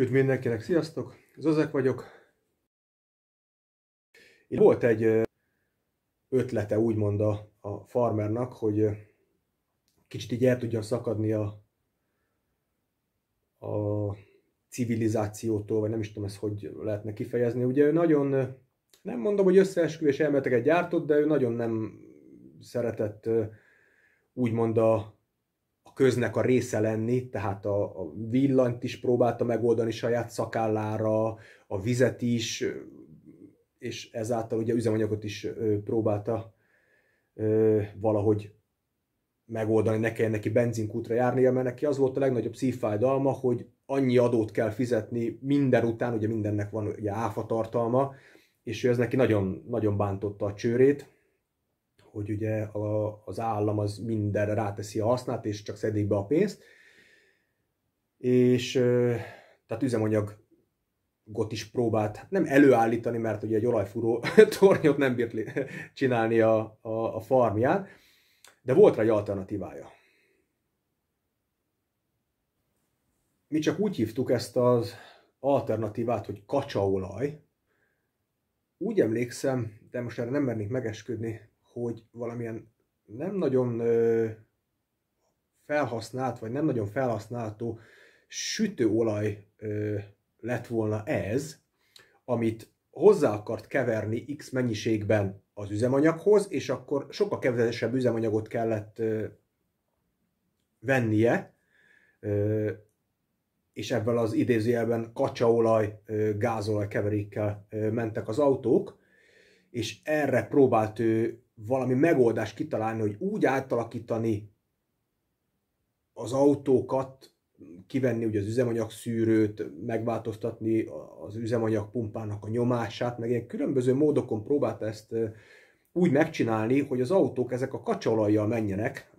Üdv mindenkinek, sziasztok! Zozek vagyok. Volt egy ötlete úgymond a, a farmernak, hogy kicsit így el tudjon szakadni a, a civilizációtól, vagy nem is tudom ezt hogy lehetne kifejezni. Ugye ő nagyon, nem mondom, hogy összeesküvés elméleteket gyártott, de ő nagyon nem szeretett úgymond a a köznek a része lenni, tehát a, a villanyt is próbálta megoldani saját szakállára, a vizet is, és ezáltal ugye üzemanyagot is próbálta valahogy megoldani, ne kelljen neki benzinkútra járnia, mert neki az volt a legnagyobb szívfájdalma, hogy annyi adót kell fizetni minden után, ugye mindennek van ugye áfa tartalma, és ő ez neki nagyon, nagyon bántotta a csőrét, hogy ugye a, az állam az mindenre ráteszi a hasznát, és csak szedik be a pénzt, és tehát üzemanyagot is próbált hát nem előállítani, mert ugye egy olajfúró tornyot nem bírt csinálni a, a, a farmján, de volt rá egy alternatívája. Mi csak úgy hívtuk ezt az alternatívát, hogy kacsaolaj. Úgy emlékszem, de most erre nem mernék megesküdni, hogy valamilyen nem nagyon felhasznált, vagy nem nagyon felhasználható sütőolaj lett volna ez, amit hozzá akart keverni X mennyiségben az üzemanyaghoz, és akkor sokkal kevesebb üzemanyagot kellett vennie, és ebből az idézőjelben kacsaolaj, gázolaj keverékkel mentek az autók, és erre próbált ő valami megoldást kitalálni, hogy úgy átalakítani az autókat, kivenni ugye az üzemanyag szűrőt, megváltoztatni az üzemanyag pumpának a nyomását, meg ilyen különböző módokon próbált ezt úgy megcsinálni, hogy az autók ezek a kacsalajjal menjenek,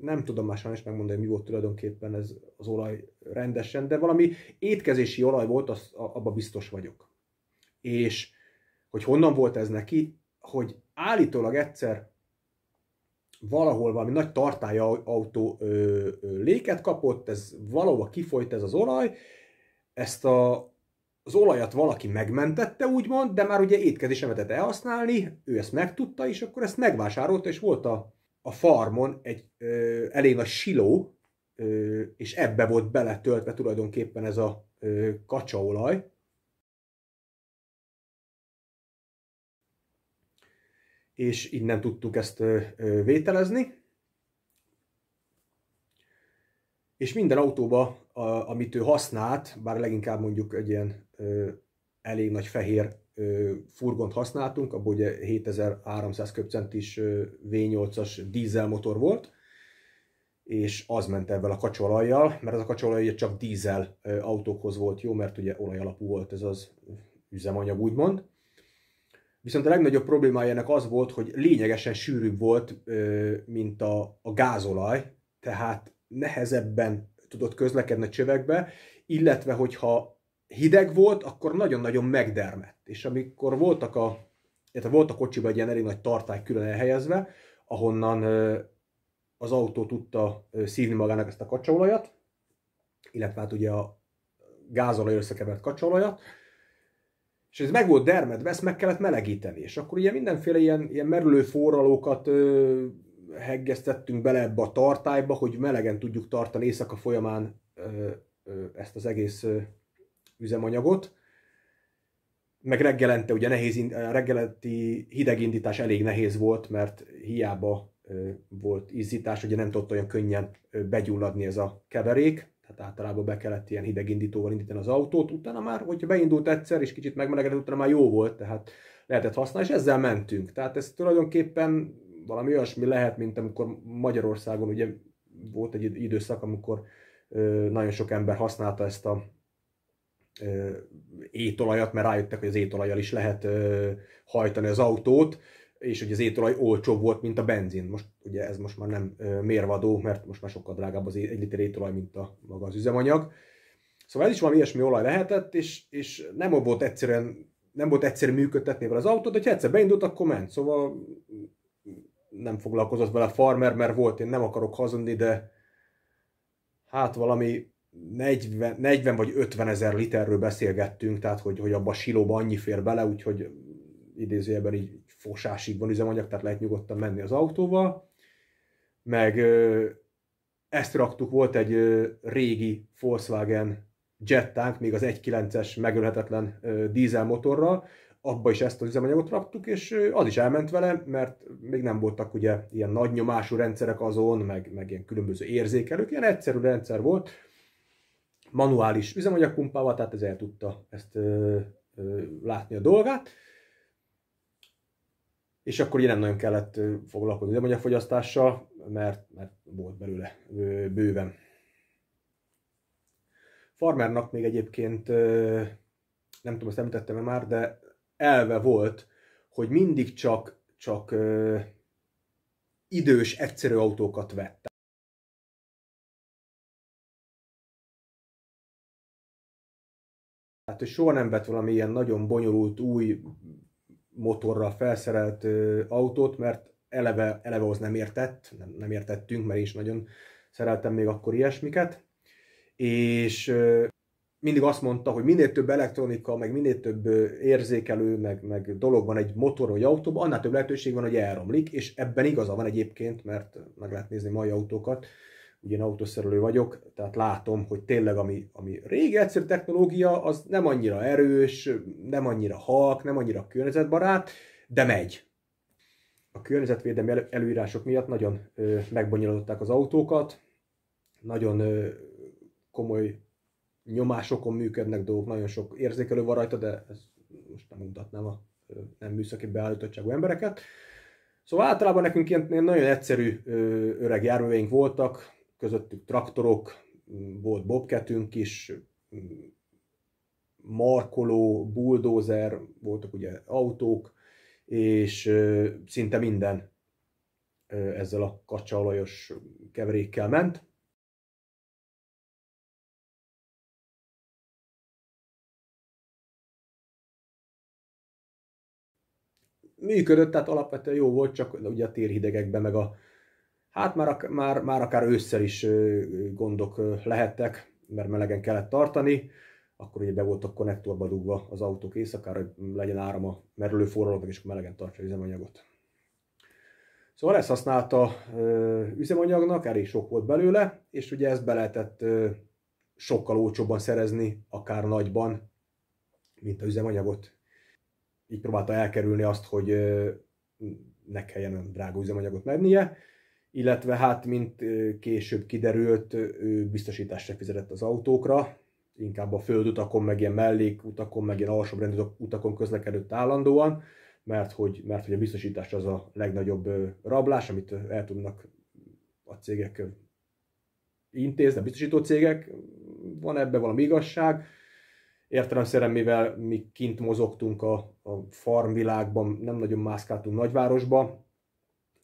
nem tudom már sajnos megmondani, mi volt tulajdonképpen ez az olaj rendesen, de valami étkezési olaj volt, az, abba biztos vagyok. És hogy honnan volt ez neki, hogy állítólag egyszer valahol valami nagy tartály autó ö, ö, léket kapott, ez valahova kifolyt ez az olaj, ezt a, az olajat valaki megmentette, úgymond, de már ugye étkezés nem lehetett elhasználni, ő ezt megtudta, és akkor ezt megvásárolta, és volt a, a farmon egy ö, elég nagy siló, ö, és ebbe volt beletöltve tulajdonképpen ez a ö, kacsaolaj, és innen tudtuk ezt vételezni. És minden autóba, amit ő használt, bár leginkább mondjuk egy ilyen elég nagy fehér furgont használtunk, abból ugye 7300 köbcentis V8-as dízelmotor volt, és az ment ebben a kacsolajjal, mert ez a kacsolaj csak dízel autókhoz volt jó, mert ugye olaj alapú volt ez az üzemanyag úgymond. Viszont a legnagyobb problémája ennek az volt, hogy lényegesen sűrűbb volt, mint a, a gázolaj, tehát nehezebben tudott közlekedni a csövekbe, illetve hogyha hideg volt, akkor nagyon-nagyon megdermett. És amikor voltak a, illetve volt a kocsiban egy ilyen elég nagy tartály külön elhelyezve, ahonnan az autó tudta szívni magának ezt a kacsaolajat, illetve hát ugye a gázolaj összekevert kacsaolajat, és ez meg volt dermedve, ezt meg kellett melegíteni. És akkor ugye mindenféle ilyen, ilyen merülő forralókat ö, heggeztettünk bele ebbe a tartályba, hogy melegen tudjuk tartani éjszaka folyamán ö, ö, ezt az egész ö, üzemanyagot. Meg reggelente, ugye nehéz, a reggeleti hidegindítás elég nehéz volt, mert hiába ö, volt izzítás, ugye nem tudott olyan könnyen begyulladni ez a keverék tehát általában be kellett ilyen hideg indítóval indítani az autót, utána már, hogyha beindult egyszer és kicsit megmelegedett, utána már jó volt, tehát lehetett használni, és ezzel mentünk. Tehát ez tulajdonképpen valami olyasmi lehet, mint amikor Magyarországon ugye volt egy időszak, amikor ö, nagyon sok ember használta ezt a étolajat, mert rájöttek, hogy az étolajjal is lehet ö, hajtani az autót, és hogy az étolaj olcsóbb volt, mint a benzin. Most ugye ez most már nem mérvadó, mert most már sokkal drágább az egy liter étolaj, mint a maga az üzemanyag. Szóval ez is valami ilyesmi olaj lehetett, és, és nem volt egyszerűen nem volt egyszerű működtetni vele az autót, de ha egyszer beindult, akkor ment. Szóval nem foglalkozott vele a farmer, mert volt, én nem akarok hazudni, de hát valami 40, 40 vagy 50 ezer literről beszélgettünk, tehát hogy, hogy abba a silóba annyi fér bele, úgyhogy idézőjelben így fosásig van üzemanyag, tehát lehet nyugodtan menni az autóval, meg ezt raktuk, volt egy régi Volkswagen jettánk, még az 1.9-es megölhetetlen dízelmotorral, abba is ezt az üzemanyagot raktuk, és az is elment vele, mert még nem voltak ugye ilyen nagy nyomású rendszerek azon, meg, meg ilyen különböző érzékelők, ilyen egyszerű rendszer volt, manuális üzemanyagpumpával, tehát ez el tudta ezt ö, ö, látni a dolgát, és akkor ugye nem nagyon kellett foglalkozni fogyasztással, mert, mert volt belőle bőven. Farmernak még egyébként, nem tudom, ezt említettem-e már, de elve volt, hogy mindig csak, csak idős, egyszerű autókat vett. Tehát hogy soha nem vett valami ilyen nagyon bonyolult új motorra felszerelt ö, autót, mert eleve, eleve az nem értett, nem, nem értettünk, mert is nagyon szereltem még akkor ilyesmiket, és ö, mindig azt mondta, hogy minél több elektronika, meg minél több érzékelő, meg, meg dolog van egy motor vagy autóban, annál több lehetőség van, hogy elromlik, és ebben igaza van egyébként, mert meg lehet nézni mai autókat, ugye én autószerelő vagyok, tehát látom, hogy tényleg ami, ami régi egyszerű technológia, az nem annyira erős, nem annyira halk, nem annyira környezetbarát, de megy. A környezetvédelmi előírások miatt nagyon ö, megbonyolították az autókat, nagyon ö, komoly nyomásokon működnek dolgok, nagyon sok érzékelő van rajta, de ez most nem mutatnám a nem műszaki beállítottságú embereket. Szóval általában nekünk ilyen nagyon egyszerű ö, öreg járműveink voltak, közöttük traktorok, mm, volt bobketünk is, mm, markoló, bulldozer, voltak ugye autók, és szinte minden ezzel a kacsaolajos keverékkel ment. Működött, tehát alapvetően jó volt, csak ugye a térhidegekben, meg a hát már, már, már akár ősszel is gondok lehettek, mert melegen kellett tartani, akkor ugye be voltak konnektorba dugva az autók éjszakára, hogy legyen áram a merülő forralónak, és melegen az üzemanyagot. Szóval ezt használta üzemanyagnak, elég sok volt belőle, és ugye ezt be lehetett sokkal olcsóbban szerezni, akár nagyban, mint a üzemanyagot. Így próbálta elkerülni azt, hogy ne kelljen olyan drága üzemanyagot mennie, illetve hát, mint később kiderült, ő biztosítást fizetett az autókra, inkább a földutakon, meg ilyen mellékutakon, meg ilyen alsóbb rendű utakon közlekedett állandóan, mert hogy, mert hogy a biztosítás az a legnagyobb rablás, amit el tudnak a cégek intézni, a biztosító cégek, van ebben valami igazság, értelemszerűen, mivel mi kint mozogtunk a, a farmvilágban, nem nagyon mászkáltunk nagyvárosba,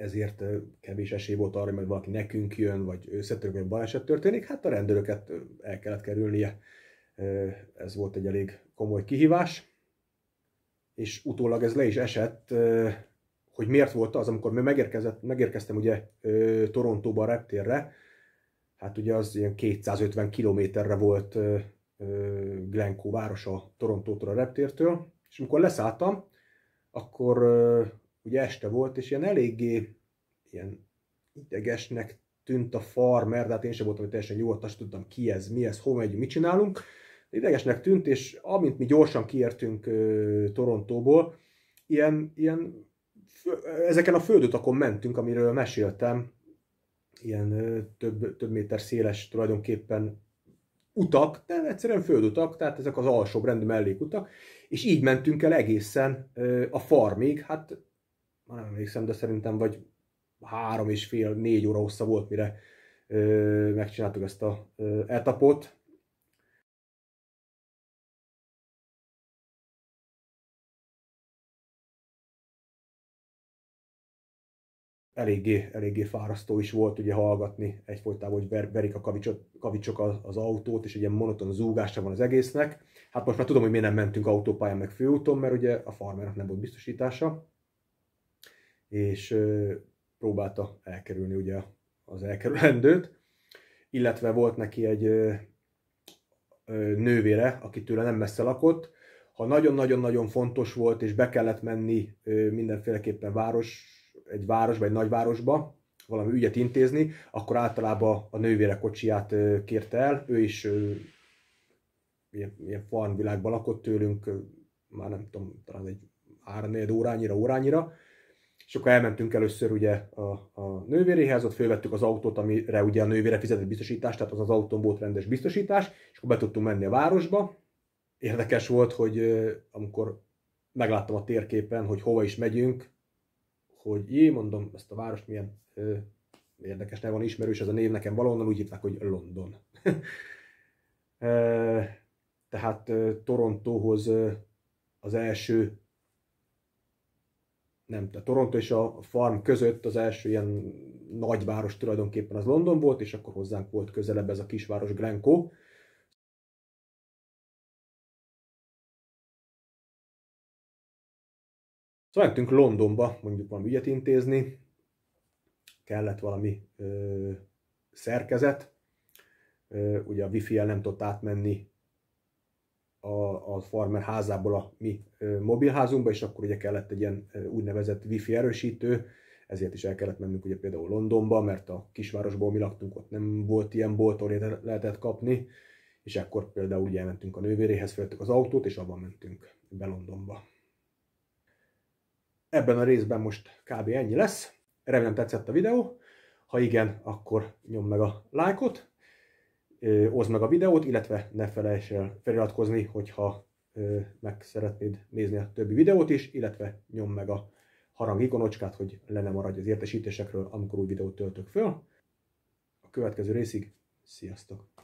ezért kevés esély volt arra, hogy valaki nekünk jön, vagy összetörünk, vagy baleset történik, hát a rendőröket el kellett kerülnie. Ez volt egy elég komoly kihívás, és utólag ez le is esett, hogy miért volt az, amikor megérkezett, megérkeztem ugye Torontóba a reptérre, hát ugye az ilyen 250 kilométerre volt Glencoe városa Torontótól a reptértől, és amikor leszálltam, akkor ugye este volt, és ilyen eléggé ilyen idegesnek tűnt a farmer, de hát én sem voltam hogy teljesen nyugodt, azt tudtam ki ez, mi ez, hova megyünk, mit csinálunk. Idegesnek tűnt, és amint mi gyorsan kiértünk ö, Torontóból, ilyen, ilyen ezeken a földutakon mentünk, amiről meséltem, ilyen ö, több, több méter széles tulajdonképpen utak, de egyszerűen földutak, tehát ezek az alsóbb rendű mellékutak, és így mentünk el egészen ö, a farmig, hát ha nem emlékszem, de szerintem vagy három és fél, négy óra hossza volt, mire ö, megcsináltuk ezt a ö, etapot. eléggé, eléggé fárasztó is volt ugye hallgatni egyfolytában, hogy ver, verik a kavicsot, kavicsok az, az autót, és egy ilyen monoton zúgása van az egésznek. Hát most már tudom, hogy miért nem mentünk autópályán meg főúton, mert ugye a farmernak nem volt biztosítása és próbálta elkerülni ugye az elkerülendőt, illetve volt neki egy nővére, aki tőle nem messze lakott, ha nagyon-nagyon-nagyon fontos volt, és be kellett menni mindenféleképpen város, egy városba, egy nagyvárosba, valami ügyet intézni, akkor általában a nővére kocsiját kérte el, ő is ilyen, farmvilágban lakott tőlünk, már nem tudom, talán egy három órányira, órányira, és akkor elmentünk először ugye a, a nővéréhez, fölvettük az autót, amire ugye a nővére fizetett biztosítást, tehát az az autón volt rendes biztosítás, és akkor be tudtunk menni a városba. Érdekes volt, hogy amikor megláttam a térképen, hogy hova is megyünk, hogy jé, mondom, ezt a várost milyen ö, érdekes nev van, ismerős ez a név nekem valóban úgy hívták, hogy London. tehát Torontóhoz az első nem, a Toronto és a Farm között az első ilyen nagyváros tulajdonképpen az London volt, és akkor hozzánk volt közelebb ez a kisváros Glencoe, Szóval mentünk Londonba, mondjuk valami ügyet intézni, kellett valami ö, szerkezet, ö, ugye a wifi-el nem tudott átmenni a, a farmer házából a mi mobilházunkba, és akkor ugye kellett egy ilyen úgynevezett wifi erősítő, ezért is el kellett mennünk ugye például Londonba, mert a kisvárosból mi laktunk, ott nem volt ilyen ahol lehetett kapni, és akkor például ugye elmentünk a nővéréhez, feltük az autót, és abban mentünk be Londonba. Ebben a részben most kb. ennyi lesz. Remélem tetszett a videó. Ha igen, akkor nyomd meg a lájkot, oszd meg a videót, illetve ne felejts el feliratkozni, hogyha meg szeretnéd nézni a többi videót is, illetve nyomd meg a harang ikonocskát, hogy le ne maradj az értesítésekről, amikor új videót töltök föl. A következő részig, sziasztok!